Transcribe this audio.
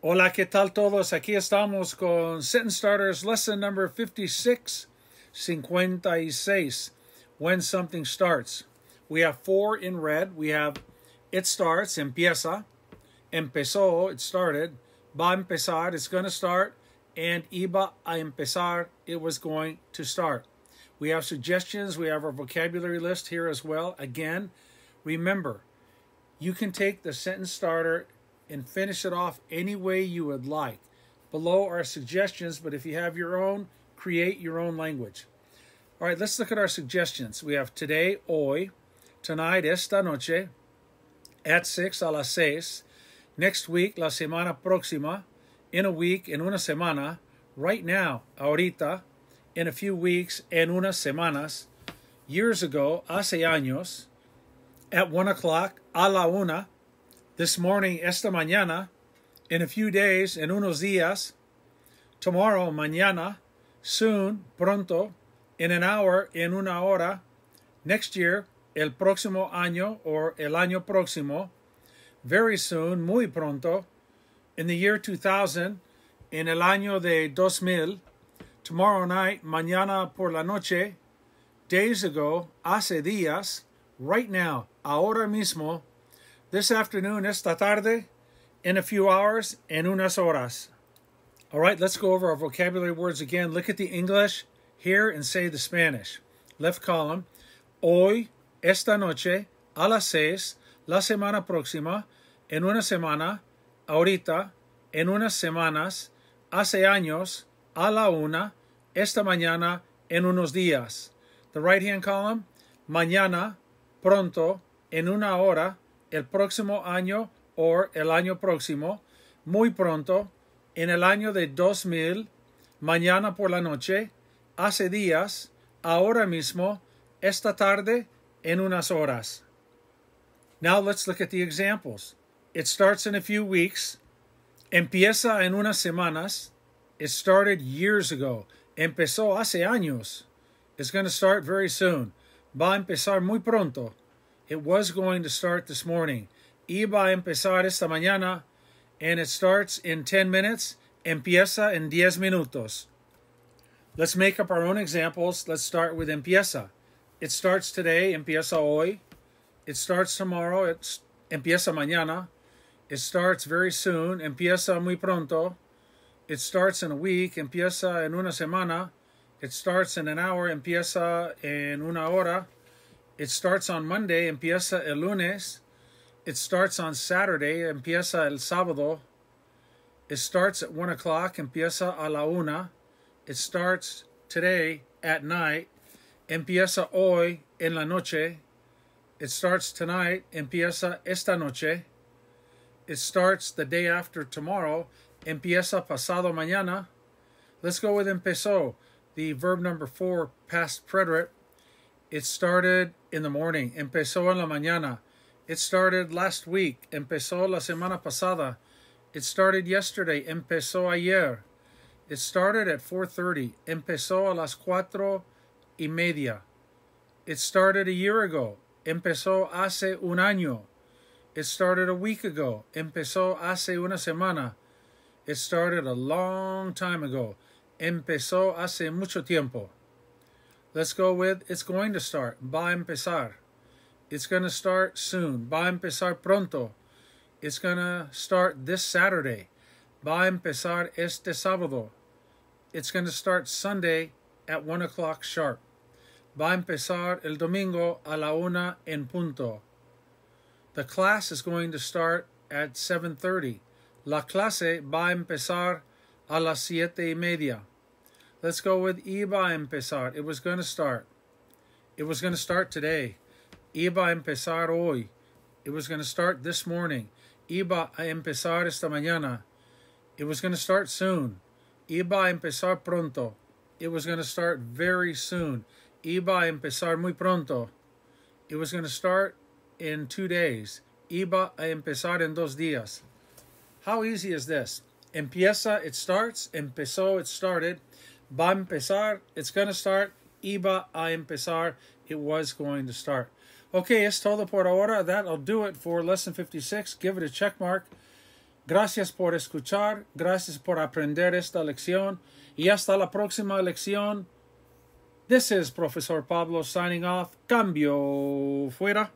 Hola, ¿qué tal todos? Aquí estamos con Sentence Starters lesson number 56, 56, when something starts. We have four in red. We have it starts, empieza, empezó, it started, va a empezar, it's going to start, and iba a empezar, it was going to start. We have suggestions. We have our vocabulary list here as well. Again, remember, you can take the sentence starter and finish it off any way you would like. Below are suggestions, but if you have your own, create your own language. All right, let's look at our suggestions. We have today, hoy, tonight, esta noche, at 6, a las seis, next week, la semana próxima, in a week, en una semana, right now, ahorita, in a few weeks, en unas semanas, years ago, hace años, at 1 o'clock, a la una, this morning, esta mañana, in a few days, en unos días, tomorrow, mañana, soon, pronto, in an hour, en una hora, next year, el próximo año or el año próximo, very soon, muy pronto, in the year 2000, en el año de 2000, tomorrow night, mañana por la noche, days ago, hace días, right now, ahora mismo, this afternoon, esta tarde, in a few hours, en unas horas. All right, let's go over our vocabulary words again. Look at the English here and say the Spanish. Left column. Hoy, esta noche, a las seis, la semana próxima, en una semana, ahorita, en unas semanas, hace años, a la una, esta mañana, en unos días. The right hand column, mañana, pronto, en una hora, el próximo año o el año próximo, muy pronto, en el año de 2000, mañana por la noche, hace días, ahora mismo, esta tarde, en unas horas. Now let's look at the examples. It starts in a few weeks. Empieza en unas semanas. It started years ago. Empezó hace años. It's going to start very soon. Va a empezar muy pronto. It was going to start this morning. Iba a empezar esta mañana, and it starts in 10 minutes. Empieza en diez minutos. Let's make up our own examples. Let's start with empieza. It starts today, empieza hoy. It starts tomorrow, it's empieza mañana. It starts very soon, empieza muy pronto. It starts in a week, empieza en una semana. It starts in an hour, empieza en una hora. It starts on Monday, empieza el lunes. It starts on Saturday, empieza el sábado. It starts at 1 o'clock, empieza a la una. It starts today at night, empieza hoy en la noche. It starts tonight, empieza esta noche. It starts the day after tomorrow, empieza pasado mañana. Let's go with empezó, the verb number four, past preterite. It started in the morning. Empezó en la mañana. It started last week. Empezó la semana pasada. It started yesterday. Empezó ayer. It started at 4.30. Empezó a las cuatro y media. It started a year ago. Empezó hace un año. It started a week ago. Empezó hace una semana. It started a long time ago. Empezó hace mucho tiempo. Let's go with it's going to start. Va a empezar. It's going to start soon. Va a empezar pronto. It's going to start this Saturday. Va a empezar este sábado. It's going to start Sunday at 1 o'clock sharp. Va a empezar el domingo a la una en punto. The class is going to start at 7.30. La clase va a empezar a las siete y media. Let's go with Iba empezar. It was going to start. It was going to start today. Iba empezar hoy. It was going to start this morning. Iba a empezar esta mañana. It was going to start soon. Iba a empezar pronto. It was going to start very soon. Iba a empezar muy pronto. It was going to start in two days. Iba a empezar en dos días. How easy is this? Empieza, it starts. Empezó, it started va a empezar, it's going to start, iba a empezar, it was going to start. Okay, es todo por ahora. That'll do it for lesson 56. Give it a check mark. Gracias por escuchar. Gracias por aprender esta lección. Y hasta la próxima lección. This is Professor Pablo signing off. Cambio fuera.